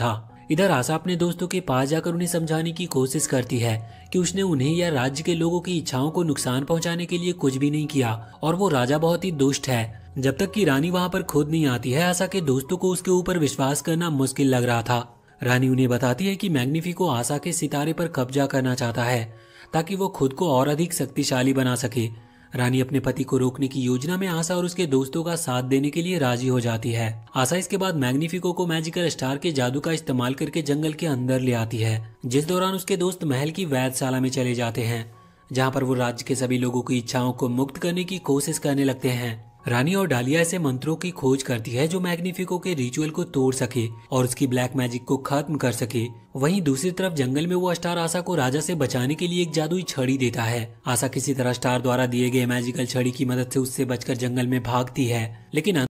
था इधर आशा अपने दोस्तों के पास जाकर उन्हें समझाने की कोशिश करती है कि उसने उन्हें या राज्य के लोगों की इच्छाओं को नुकसान पहुंचाने के लिए कुछ भी नहीं किया और वो राजा बहुत ही दुष्ट है जब तक कि रानी वहां पर खुद नहीं आती है आशा के दोस्तों को उसके ऊपर विश्वास करना मुश्किल लग रहा था रानी उन्हें बताती है की मैग्निफी को आशा के सितारे पर कब्जा करना चाहता है ताकि वो खुद को और अधिक शक्तिशाली बना सके रानी अपने पति को रोकने की योजना में आशा और उसके दोस्तों का साथ देने के लिए राजी हो जाती है आशा इसके बाद मैग्निफिको को मैजिकल स्टार के जादू का इस्तेमाल करके जंगल के अंदर ले आती है जिस दौरान उसके दोस्त महल की वैधशाला में चले जाते हैं जहाँ पर वो राज्य के सभी लोगों की इच्छाओं को मुक्त करने की कोशिश करने लगते हैं रानी और डालिया ऐसे मंत्रों की खोज करती है जो मैग्निफिको के रिचुअल को तोड़ सके और उसकी ब्लैक मैजिक को खत्म कर सके वहीं दूसरी तरफ जंगल में वो स्टार आशा को राजा से बचाने के लिए एक जादुई छड़ी देता है आशा किसी तरह स्टार द्वारा दिए गए मैजिकल छड़ी की मदद से उससे बचकर जंगल में भागती है लेकिन